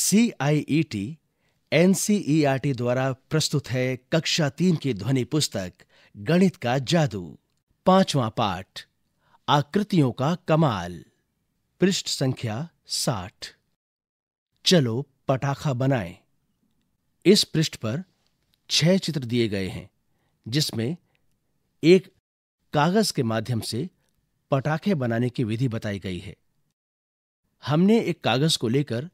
C I E T N C E R T द्वारा प्रस्तुत है कक्षा तीन की ध्वनि पुस्तक गणित का जादू पांचवा पाठ आकृतियों का कमाल पृष्ठ संख्या साठ चलो पटाखा बनाएं। इस पृष्ठ पर छह चित्र दिए गए हैं जिसमें एक कागज के माध्यम से पटाखे बनाने की विधि बताई गई है हमने एक कागज को लेकर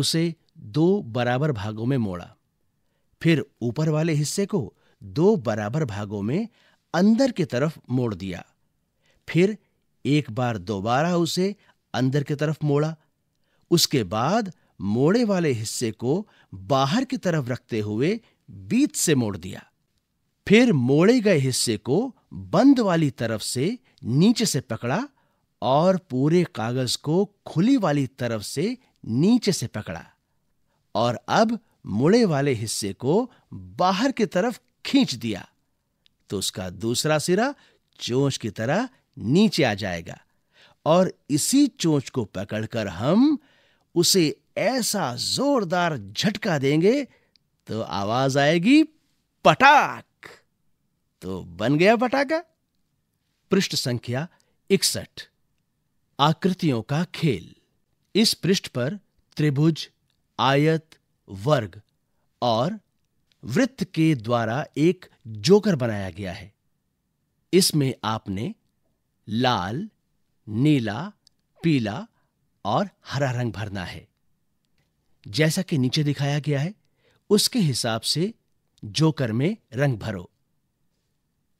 उसे दो बराबर भागों में मोड़ा फिर ऊपर वाले हिस्से को दो बराबर भागों में अंदर की तरफ मोड़ दिया फिर एक बार दोबारा उसे अंदर की तरफ मोड़ा उसके बाद मोड़े वाले हिस्से को बाहर की तरफ रखते हुए बीच से मोड़ दिया फिर मोड़े गए हिस्से को बंद वाली तरफ से नीचे से पकड़ा और पूरे कागज को खुली वाली तरफ से नीचे से पकड़ा और अब मुड़े वाले हिस्से को बाहर की तरफ खींच दिया तो उसका दूसरा सिरा चोंच की तरह नीचे आ जाएगा और इसी चोंच को पकड़कर हम उसे ऐसा जोरदार झटका देंगे तो आवाज आएगी पटाक तो बन गया पटाखा पृष्ठ संख्या इकसठ आकृतियों का खेल इस पृष्ठ पर त्रिभुज आयत वर्ग और वृत्त के द्वारा एक जोकर बनाया गया है इसमें आपने लाल नीला पीला और हरा रंग भरना है जैसा कि नीचे दिखाया गया है उसके हिसाब से जोकर में रंग भरो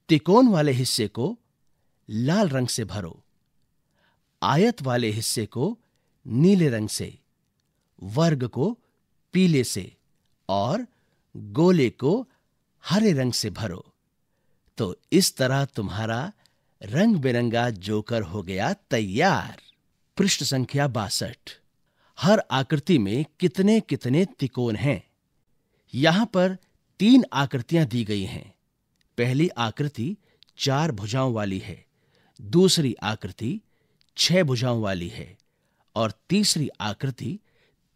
तिकोन वाले हिस्से को लाल रंग से भरो आयत वाले हिस्से को नीले रंग से वर्ग को पीले से और गोले को हरे रंग से भरो तो इस तरह तुम्हारा रंग बिरंगा जोकर हो गया तैयार पृष्ठ संख्या बासठ हर आकृति में कितने कितने तिकोन हैं यहां पर तीन आकृतियां दी गई हैं पहली आकृति चार भुजाओं वाली है दूसरी आकृति छह भुजाओं वाली है और तीसरी आकृति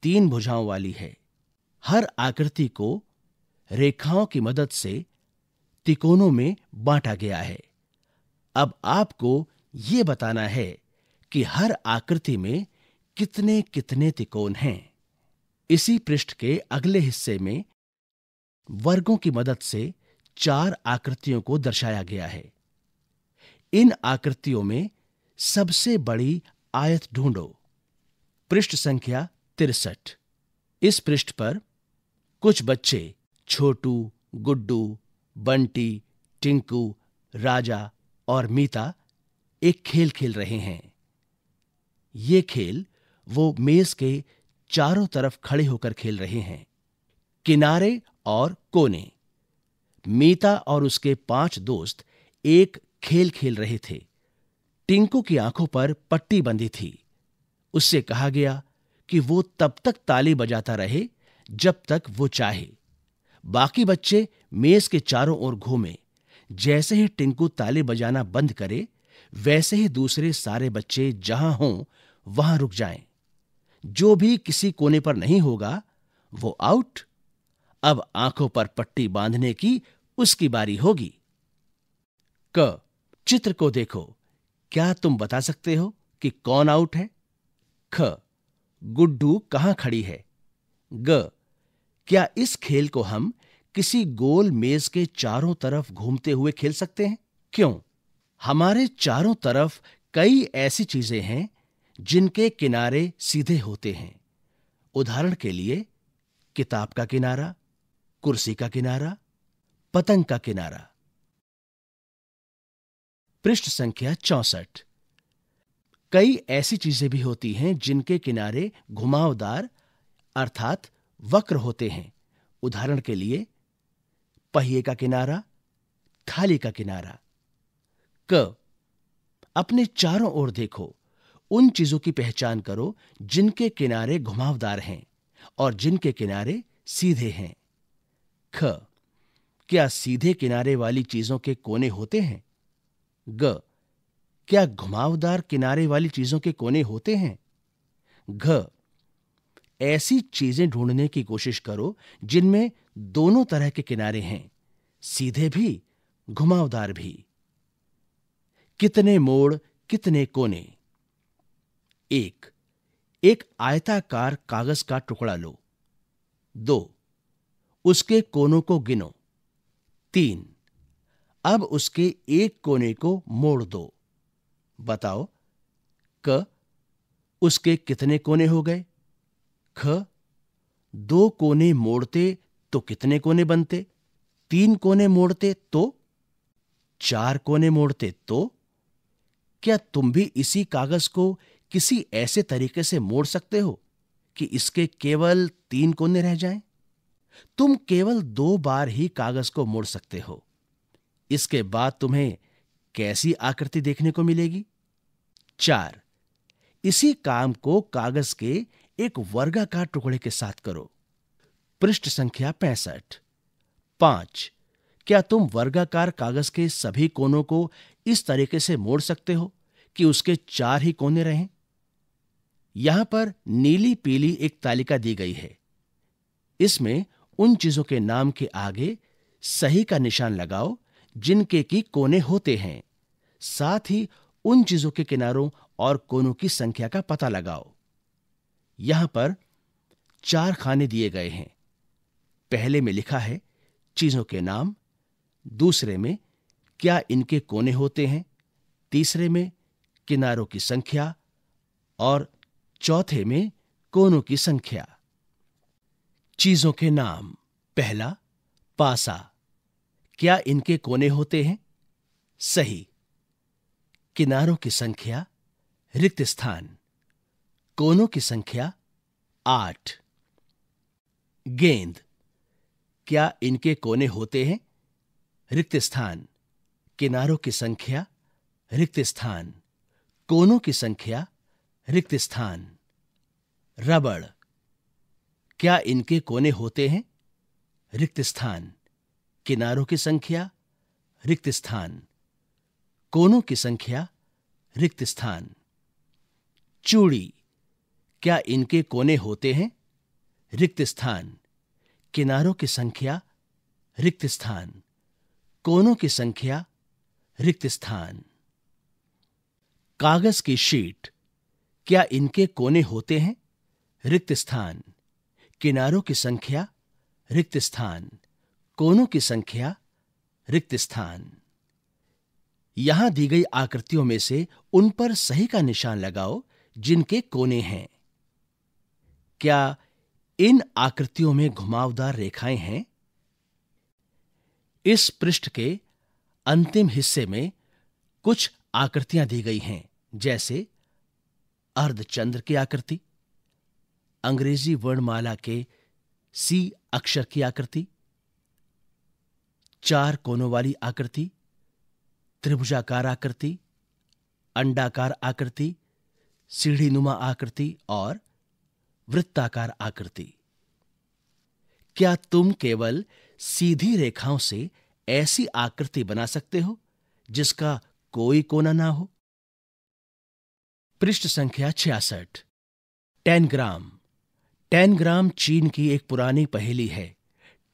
तीन भुजाओं वाली है हर आकृति को रेखाओं की मदद से तिकोनों में बांटा गया है अब आपको यह बताना है कि हर आकृति में कितने कितने तिकोन हैं इसी पृष्ठ के अगले हिस्से में वर्गों की मदद से चार आकृतियों को दर्शाया गया है इन आकृतियों में सबसे बड़ी आयत ढूंढो पृष्ठ संख्या तिरसठ इस पृष्ठ पर कुछ बच्चे छोटू गुड्डू बंटी टिंकू राजा और मीता एक खेल खेल रहे हैं ये खेल वो मेज के चारों तरफ खड़े होकर खेल रहे हैं किनारे और कोने मीता और उसके पांच दोस्त एक खेल खेल रहे थे टिंकू की आंखों पर पट्टी बंधी थी उससे कहा गया कि वो तब तक ताली बजाता रहे जब तक वो चाहे बाकी बच्चे मेज के चारों ओर घूमे जैसे ही टिंकू ताली बजाना बंद करे वैसे ही दूसरे सारे बच्चे जहां हों वहां रुक जाएं। जो भी किसी कोने पर नहीं होगा वो आउट अब आंखों पर पट्टी बांधने की उसकी बारी होगी क चित्र को देखो क्या तुम बता सकते हो कि कौन आउट है ख गुड्डू कहाँ खड़ी है ग क्या इस खेल को हम किसी गोल मेज के चारों तरफ घूमते हुए खेल सकते हैं क्यों हमारे चारों तरफ कई ऐसी चीजें हैं जिनके किनारे सीधे होते हैं उदाहरण के लिए किताब का किनारा कुर्सी का किनारा पतंग का किनारा पृष्ठ संख्या चौसठ कई ऐसी चीजें भी होती हैं जिनके किनारे घुमावदार अर्थात वक्र होते हैं उदाहरण के लिए पहिए का किनारा थाली का किनारा क अपने चारों ओर देखो उन चीजों की पहचान करो जिनके किनारे घुमावदार हैं और जिनके किनारे सीधे हैं ख क्या सीधे किनारे वाली चीजों के कोने होते हैं ग क्या घुमावदार किनारे वाली चीजों के कोने होते हैं घ ऐसी चीजें ढूंढने की कोशिश करो जिनमें दोनों तरह के किनारे हैं सीधे भी घुमावदार भी कितने मोड़ कितने कोने एक एक आयताकार कागज का टुकड़ा लो दो उसके कोनों को गिनो तीन अब उसके एक कोने को मोड़ दो बताओ क उसके कितने कोने हो गए ख दो कोने मोड़ते तो कितने कोने बनते तीन कोने मोड़ते तो चार कोने मोड़ते तो क्या तुम भी इसी कागज को किसी ऐसे तरीके से मोड़ सकते हो कि इसके केवल तीन कोने रह जाएं? तुम केवल दो बार ही कागज को मोड़ सकते हो इसके बाद तुम्हें कैसी आकृति देखने को मिलेगी चार इसी काम को कागज के एक वर्गाकार टुकड़े के साथ करो पृष्ठ संख्या पैंसठ पांच क्या तुम वर्गाकार कागज के सभी कोनों को इस तरीके से मोड़ सकते हो कि उसके चार ही कोने रहें यहां पर नीली पीली एक तालिका दी गई है इसमें उन चीजों के नाम के आगे सही का निशान लगाओ जिनके की कोने होते हैं साथ ही उन चीजों के किनारों और कोनों की संख्या का पता लगाओ यहां पर चार खाने दिए गए हैं पहले में लिखा है चीजों के नाम दूसरे में क्या इनके कोने होते हैं तीसरे में किनारों की संख्या और चौथे में कोनों की संख्या चीजों के नाम पहला पासा क्या इनके कोने होते हैं सही किनारों की संख्या रिक्त स्थान कोनों की संख्या आठ गेंद क्या इनके कोने होते हैं रिक्त स्थान किनारों की संख्या रिक्त स्थान कोनों की संख्या रिक्त स्थान रबड़ क्या इनके कोने होते हैं रिक्त स्थान किनारों की संख्या रिक्त स्थान कोनों की संख्या रिक्त स्थान चूड़ी क्या इनके कोने होते हैं रिक्त स्थान किनारों की संख्या रिक्त स्थान कोनों की संख्या रिक्त स्थान कागज की शीट क्या इनके कोने होते हैं रिक्त स्थान किनारों की संख्या रिक्त स्थान कोनों की संख्या रिक्त स्थान यहां दी गई आकृतियों में से उन पर सही का निशान लगाओ जिनके कोने हैं क्या इन आकृतियों में घुमावदार रेखाएं हैं इस पृष्ठ के अंतिम हिस्से में कुछ आकृतियां दी गई हैं जैसे अर्धचंद्र की आकृति अंग्रेजी वर्णमाला के सी अक्षर की आकृति चार कोनों वाली आकृति त्रिभुजाकार आकृति अंडाकार आकृति सीढ़ी नुमा आकृति और वृत्ताकार आकृति क्या तुम केवल सीधी रेखाओं से ऐसी आकृति बना सकते हो जिसका कोई कोना ना हो पृष्ठ संख्या छियासठ टेनग्राम टेनग्राम चीन की एक पुरानी पहेली है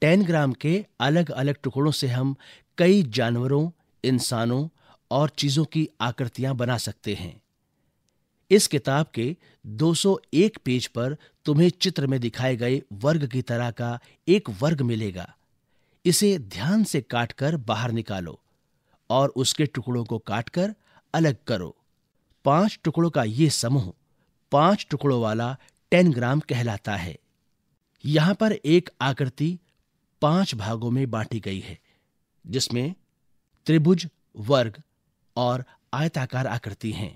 टेन ग्राम के अलग अलग टुकड़ों से हम कई जानवरों इंसानों और चीज़ों की आकृतियां बना सकते हैं इस किताब के 201 पेज पर तुम्हें चित्र में दिखाए गए वर्ग की तरह का एक वर्ग मिलेगा इसे ध्यान से काटकर बाहर निकालो और उसके टुकड़ों को काटकर अलग करो पांच टुकड़ों का ये समूह पांच टुकड़ों वाला टेन ग्राम कहलाता है यहां पर एक आकृति पांच भागों में बांटी गई है जिसमें त्रिभुज वर्ग और आयताकार आकृति हैं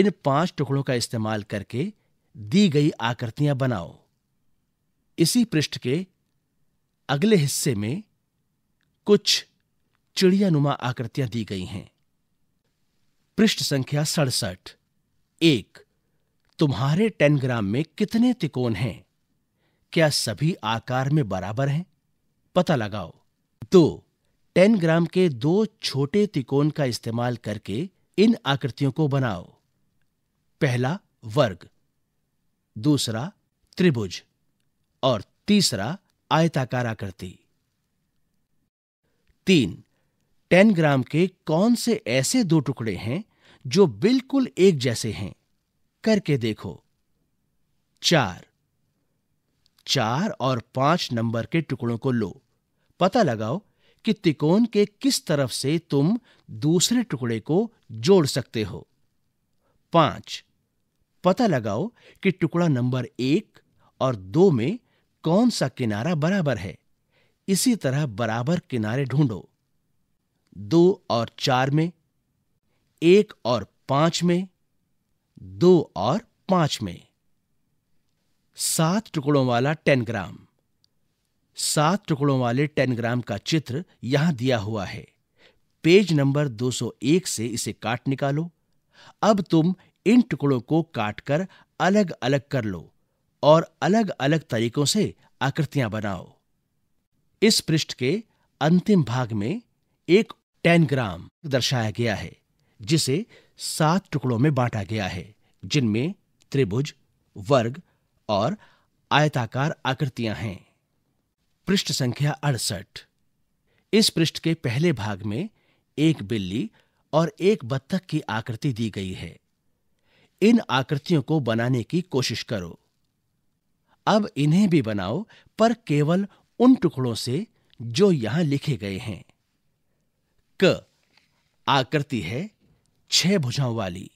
इन पांच टुकड़ों का इस्तेमाल करके दी गई आकृतियां बनाओ इसी पृष्ठ के अगले हिस्से में कुछ चिड़ियानुमा आकृतियां दी गई हैं पृष्ठ संख्या सड़सठ एक तुम्हारे टेनग्राम में कितने त्रिकोण हैं क्या सभी आकार में बराबर हैं पता लगाओ दो टेन ग्राम के दो छोटे तिकोन का इस्तेमाल करके इन आकृतियों को बनाओ पहला वर्ग दूसरा त्रिभुज और तीसरा आयताकार आकृति तीन टेन ग्राम के कौन से ऐसे दो टुकड़े हैं जो बिल्कुल एक जैसे हैं करके देखो चार चार और पांच नंबर के टुकड़ों को लो पता लगाओ कि तिकोन के किस तरफ से तुम दूसरे टुकड़े को जोड़ सकते हो पांच पता लगाओ कि टुकड़ा नंबर एक और दो में कौन सा किनारा बराबर है इसी तरह बराबर किनारे ढूंढो दो और चार में एक और पांच में दो और पांच में सात टुकड़ों वाला टेन ग्राम सात टुकड़ों वाले टेन ग्राम का चित्र यहां दिया हुआ है पेज नंबर 201 से इसे काट निकालो अब तुम इन टुकड़ों को काटकर अलग अलग कर लो और अलग अलग तरीकों से आकृतियां बनाओ इस पृष्ठ के अंतिम भाग में एक टेन ग्राम दर्शाया गया है जिसे सात टुकड़ों में बांटा गया है जिनमें त्रिभुज वर्ग और आयताकार आकृतियां हैं पृष्ठ संख्या अड़सठ इस पृष्ठ के पहले भाग में एक बिल्ली और एक बत्तख की आकृति दी गई है इन आकृतियों को बनाने की कोशिश करो अब इन्हें भी बनाओ पर केवल उन टुकड़ों से जो यहां लिखे गए हैं क आकृति है छह भुजाओं वाली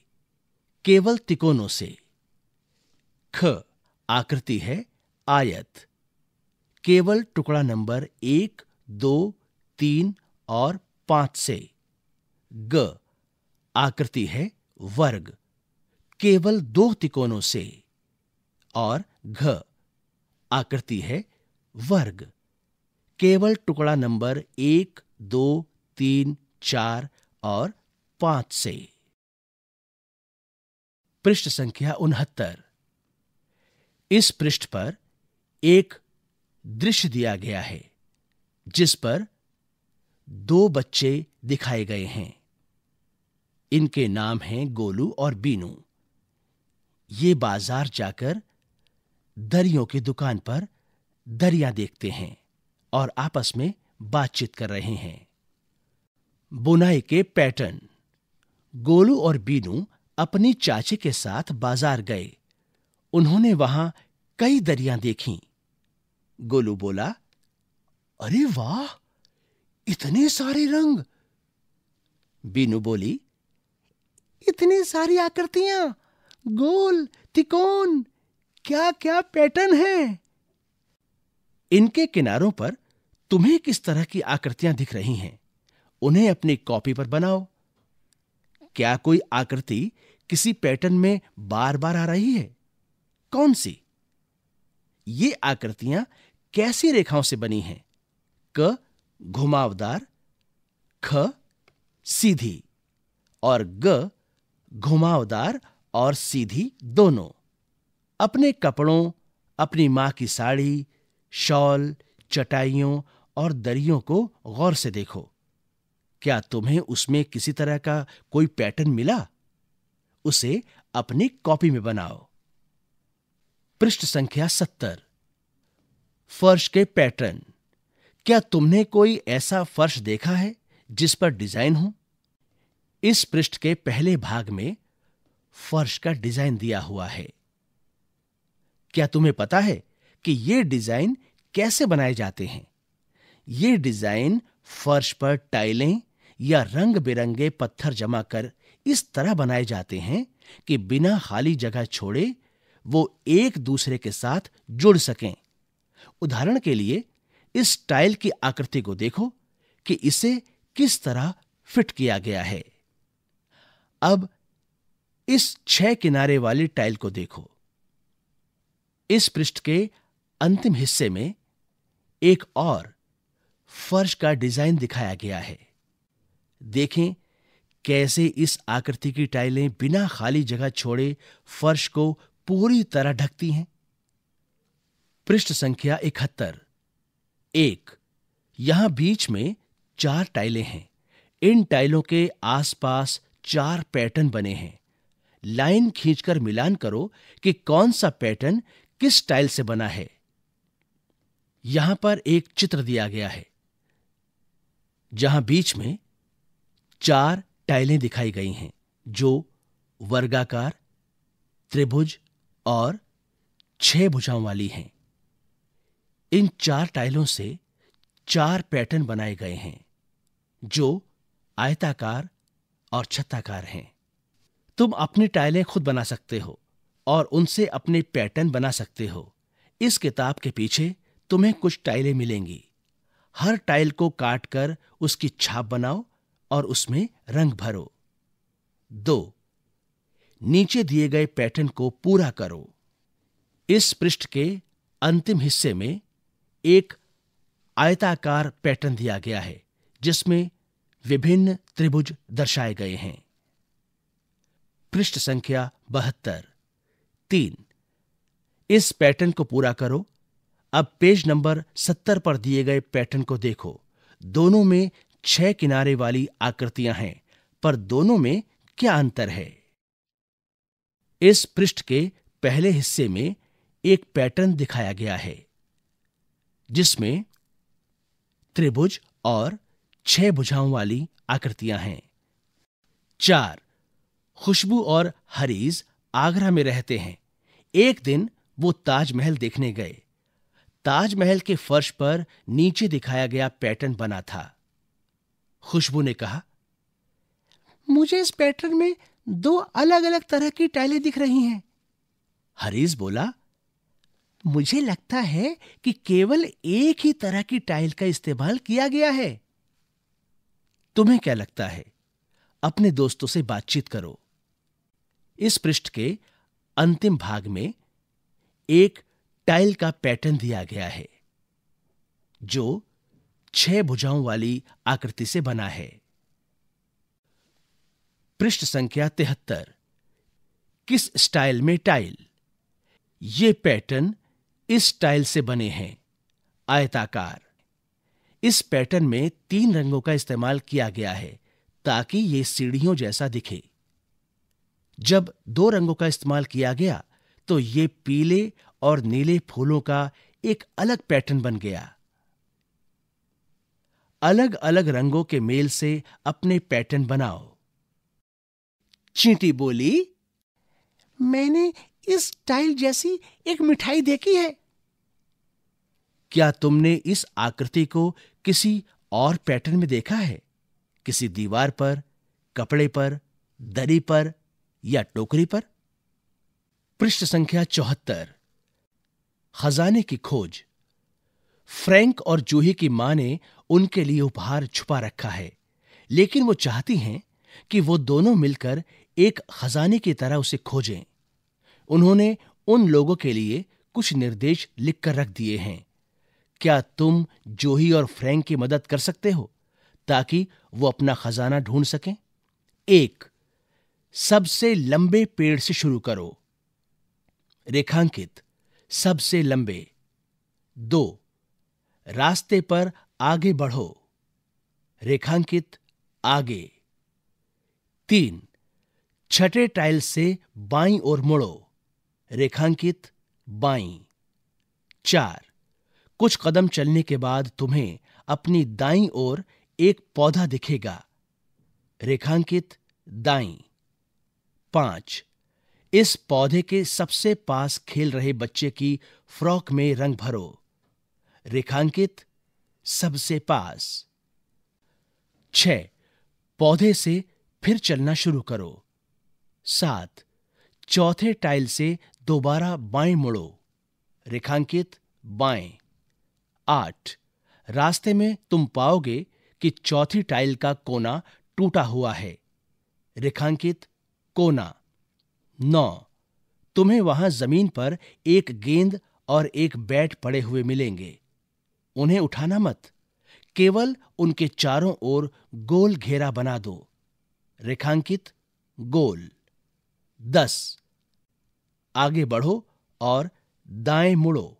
केवल तिकोनों से ख आकृति है आयत केवल टुकड़ा नंबर एक दो तीन और पांच से ग आकृति है वर्ग केवल दो तिकोनों से और घ आकृति है वर्ग केवल टुकड़ा नंबर एक दो तीन चार और पांच से पृष्ठ संख्या उनहत्तर इस पृष्ठ पर एक दृश्य दिया गया है जिस पर दो बच्चे दिखाए गए हैं इनके नाम हैं गोलू और बीनू ये बाजार जाकर दरियों की दुकान पर दरिया देखते हैं और आपस में बातचीत कर रहे हैं बुनाई के पैटर्न गोलू और बीनू अपनी चाची के साथ बाजार गए उन्होंने वहां कई दरिया देखी गोलू बोला अरे वाह इतने सारे रंग बीनू बोली इतनी सारी आकृतियां गोल तिकोन क्या क्या पैटर्न है इनके किनारों पर तुम्हें किस तरह की आकृतियां दिख रही हैं उन्हें अपनी कॉपी पर बनाओ क्या कोई आकृति किसी पैटर्न में बार बार आ रही है कौन सी ये आकृतियां कैसी रेखाओं से बनी हैं क घुमावदार ख सीधी और ग घुमावदार और सीधी दोनों अपने कपड़ों अपनी मां की साड़ी शॉल चटाइयों और दरियों को गौर से देखो क्या तुम्हें उसमें किसी तरह का कोई पैटर्न मिला उसे अपनी कॉपी में बनाओ पृष्ठ संख्या सत्तर फर्श के पैटर्न क्या तुमने कोई ऐसा फर्श देखा है जिस पर डिजाइन हो इस पृष्ठ के पहले भाग में फर्श का डिजाइन दिया हुआ है क्या तुम्हें पता है कि ये डिजाइन कैसे बनाए जाते हैं ये डिजाइन फर्श पर टाइलें या रंग बिरंगे पत्थर जमा कर इस तरह बनाए जाते हैं कि बिना खाली जगह छोड़े वो एक दूसरे के साथ जुड़ सकें उदाहरण के लिए इस टाइल की आकृति को देखो कि इसे किस तरह फिट किया गया है अब इस छह किनारे वाली टाइल को देखो इस पृष्ठ के अंतिम हिस्से में एक और फर्श का डिजाइन दिखाया गया है देखें कैसे इस आकृति की टाइलें बिना खाली जगह छोड़े फर्श को पूरी तरह ढकती हैं पृष्ठ संख्या इकहत्तर एक यहां बीच में चार टाइलें हैं इन टाइलों के आसपास चार पैटर्न बने हैं लाइन खींचकर मिलान करो कि कौन सा पैटर्न किस टाइल से बना है यहां पर एक चित्र दिया गया है जहां बीच में चार टाइलें दिखाई गई हैं जो वर्गाकार त्रिभुज और छह भुजाओं वाली हैं इन चार टाइलों से चार पैटर्न बनाए गए हैं जो आयताकार और छत्ताकार हैं तुम अपनी टाइलें खुद बना सकते हो और उनसे अपने पैटर्न बना सकते हो इस किताब के पीछे तुम्हें कुछ टाइलें मिलेंगी हर टाइल को काटकर उसकी छाप बनाओ और उसमें रंग भरो दो नीचे दिए गए पैटर्न को पूरा करो इस पृष्ठ के अंतिम हिस्से में एक आयताकार पैटर्न दिया गया है जिसमें विभिन्न त्रिभुज दर्शाए गए हैं पृष्ठ संख्या बहत्तर तीन इस पैटर्न को पूरा करो अब पेज नंबर सत्तर पर दिए गए पैटर्न को देखो दोनों में छह किनारे वाली आकृतियां हैं पर दोनों में क्या अंतर है इस पृष्ठ के पहले हिस्से में एक पैटर्न दिखाया गया है जिसमें त्रिभुज और छह भुजाओं वाली आकृतियां हैं चार खुशबू और हरीज आगरा में रहते हैं एक दिन वो ताजमहल देखने गए ताजमहल के फर्श पर नीचे दिखाया गया पैटर्न बना था खुशबू ने कहा मुझे इस पैटर्न में दो अलग अलग तरह की टाइलें दिख रही हैं हरीश बोला मुझे लगता है कि केवल एक ही तरह की टाइल का इस्तेमाल किया गया है तुम्हें क्या लगता है अपने दोस्तों से बातचीत करो इस पृष्ठ के अंतिम भाग में एक टाइल का पैटर्न दिया गया है जो छह भुजाओं वाली आकृति से बना है पृष्ठ संख्या तिहत्तर किस स्टाइल में टाइल ये पैटर्न इस टाइल से बने हैं आयताकार इस पैटर्न में तीन रंगों का इस्तेमाल किया गया है ताकि ये सीढ़ियों जैसा दिखे जब दो रंगों का इस्तेमाल किया गया तो ये पीले और नीले फूलों का एक अलग पैटर्न बन गया अलग अलग रंगों के मेल से अपने पैटर्न बनाओ चींटी बोली मैंने इस टाइल जैसी एक मिठाई देखी है क्या तुमने इस आकृति को किसी और पैटर्न में देखा है किसी दीवार पर कपड़े पर दरी पर या टोकरी पर पृष्ठ संख्या चौहत्तर खजाने की खोज फ्रैंक और जूही की मां ने उनके लिए उपहार छुपा रखा है लेकिन वो चाहती हैं कि वो दोनों मिलकर एक खजाने की तरह उसे खोजें उन्होंने उन लोगों के लिए कुछ निर्देश लिखकर रख दिए हैं क्या तुम जोही और फ्रैंक की मदद कर सकते हो ताकि वो अपना खजाना ढूंढ सकें एक सबसे लंबे पेड़ से शुरू करो रेखांकित सबसे लंबे दो रास्ते पर आगे बढ़ो रेखांकित आगे तीन छठे टाइल से बाई और मोड़ो रेखांकित बाई चार कुछ कदम चलने के बाद तुम्हें अपनी दाई ओर एक पौधा दिखेगा रेखांकित दाई पांच इस पौधे के सबसे पास खेल रहे बच्चे की फ्रॉक में रंग भरो रेखांकित सबसे पास छ पौधे से फिर चलना शुरू करो सात चौथे टाइल से दोबारा बाएं मुड़ो रेखांकित बाएं आठ रास्ते में तुम पाओगे कि चौथी टाइल का कोना टूटा हुआ है रेखांकित कोना नौ तुम्हें वहां जमीन पर एक गेंद और एक बैट पड़े हुए मिलेंगे उन्हें उठाना मत केवल उनके चारों ओर गोल घेरा बना दो रेखांकित गोल दस आगे बढ़ो और दाएं मुड़ो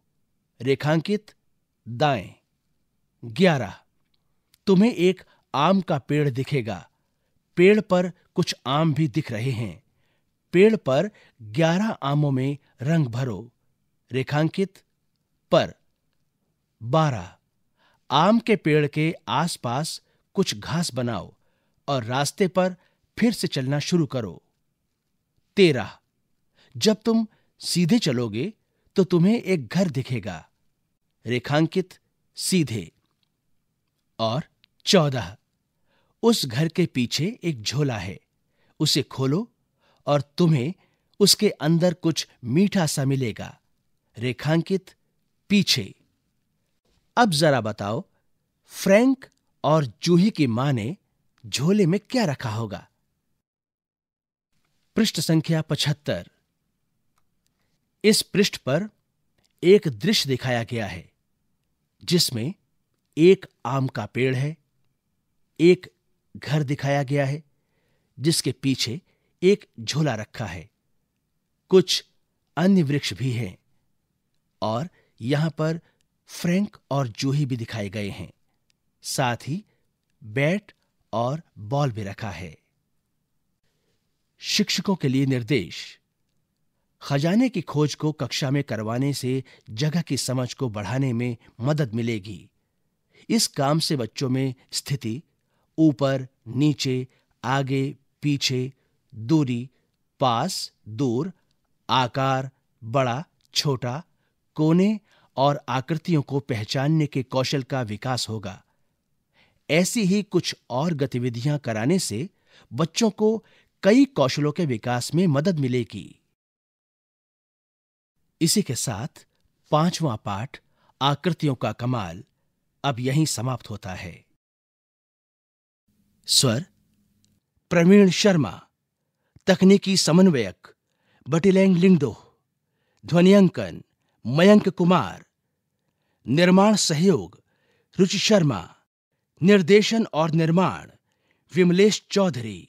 रेखांकित दाएं ग्यारह तुम्हें एक आम का पेड़ दिखेगा पेड़ पर कुछ आम भी दिख रहे हैं पेड़ पर ग्यारह आमों में रंग भरो रेखांकित पर बारह आम के पेड़ के आसपास कुछ घास बनाओ और रास्ते पर फिर से चलना शुरू करो तेरह जब तुम सीधे चलोगे तो तुम्हें एक घर दिखेगा रेखांकित सीधे और चौदह उस घर के पीछे एक झोला है उसे खोलो और तुम्हें उसके अंदर कुछ मीठा सा मिलेगा रेखांकित पीछे अब जरा बताओ फ्रैंक और जूही की मां ने झोले में क्या रखा होगा पृष्ठ संख्या पचहत्तर इस पृष्ठ पर एक दृश्य दिखाया गया है जिसमें एक आम का पेड़ है एक घर दिखाया गया है जिसके पीछे एक झोला रखा है कुछ अन्य वृक्ष भी हैं और यहां पर फ्रैंक और जूही भी दिखाए गए हैं साथ ही बैट और बॉल भी रखा है शिक्षकों के लिए निर्देश खजाने की खोज को कक्षा में करवाने से जगह की समझ को बढ़ाने में मदद मिलेगी इस काम से बच्चों में स्थिति ऊपर नीचे आगे पीछे दूरी पास दूर आकार बड़ा छोटा कोने और आकृतियों को पहचानने के कौशल का विकास होगा ऐसी ही कुछ और गतिविधियां कराने से बच्चों को कई कौशलों के विकास में मदद मिलेगी इसी के साथ पांचवा पाठ आकृतियों का कमाल अब यहीं समाप्त होता है स्वर प्रवीण शर्मा तकनीकी समन्वयक बटिलैंग लिंगडो ध्वनियांकन मयंक कुमार निर्माण सहयोग रुचि शर्मा निर्देशन और निर्माण विमलेश चौधरी